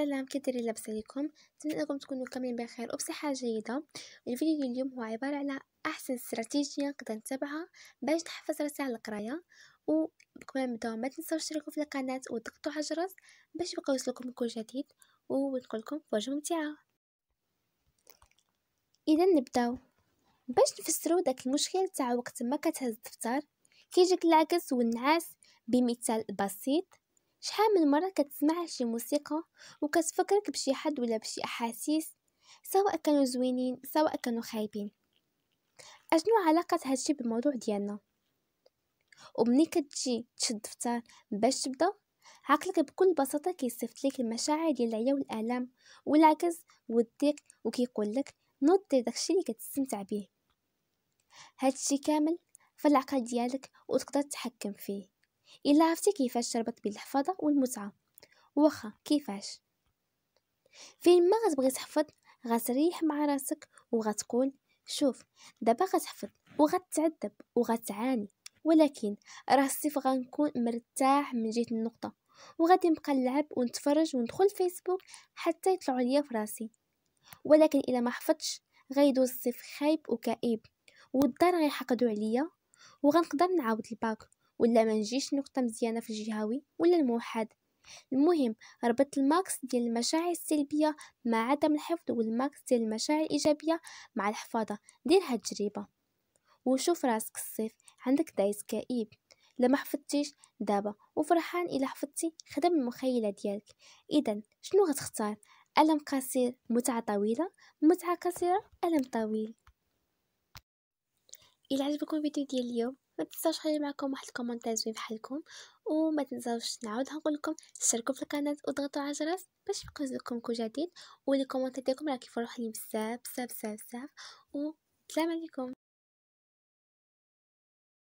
السلام كي دايرين لاباس عليكم نتمنى انكم تكونوا كاملين بخير وبصحه جيده الفيديو ديال اليوم هو عباره على احسن استراتيجيه نقدر نتبعها باش نحفز راسي على القرايه وقبل ما نبداو ما تنساوش تشتركوا في القناه وتضغطوا على الجرس باش يبقى يوصلكم كل جديد ونقول لكم فوجه ممتعه اذا نبداو باش نفسروا داك المشكل تاع وقت ما كتهز الدفتر كيجيك العكس والنعاس بمثال بسيط شحال من مرة كتسمع شي موسيقى وكتفكرك بشي حد ولا بشي احاسيس سواء كانوا زوينين سواء كانوا خايبين اشنو علاقة هادشي بالموضوع ديالنا ومني كتجي تشد فتار باش تبدا عقلك بكل بساطة كيصيفط لك المشاعر ديال العيا والآلام والعكس والضيق وكيقول لك نوض داكشي اللي كتستمتع به هادشي كامل فالعقل ديالك وتقدر تتحكم فيه إلا عرفتي كيفاش تربط بين الحفاظة والمتعة واخا كيفاش فين ما غتبغي تحفظ غتريح مع راسك وغتقول شوف دابا غتحفظ وغتعذب وغتعاني ولكن راه الصيف غنكون مرتاح من جهه النقطه وغادي نبقى نلعب ونتفرج وندخل فيسبوك حتى يطلعوا ليا فراسي ولكن الا ما حفظتش غيدوز الصيف خايب وكئيب والدار غيحقدوا عليا وغنقدر نعاود الباك ولا ما نجيش نقطه مزيانه في الجهوي ولا الموحد المهم ربط الماكس ديال المشاعر السلبيه مع عدم الحفظ والماكس ديال المشاعر الايجابيه مع الحفاظه دير هاد التجربه وشوف راسك الصيف عندك دايس كئيب لما حفظتيش دابا وفرحان الا حفظتي خدم المخيله ديالك اذا شنو غتختار ألم قصير متعة طويلة متعة قصيرة ألم طويل إلى عجبكم الفيديو ديال اليوم ما تنساوش خلي معكم واحد الكومونتير زوين فحالكم وما تنساوش نعاود نقول لكم اشتركوا في القناه وضغطوا على الجرس باش لكم كل جديد ولي كومونتير ديالكم راه كيفرحوني بزاف بزاف بزاف بزاف وسلام عليكم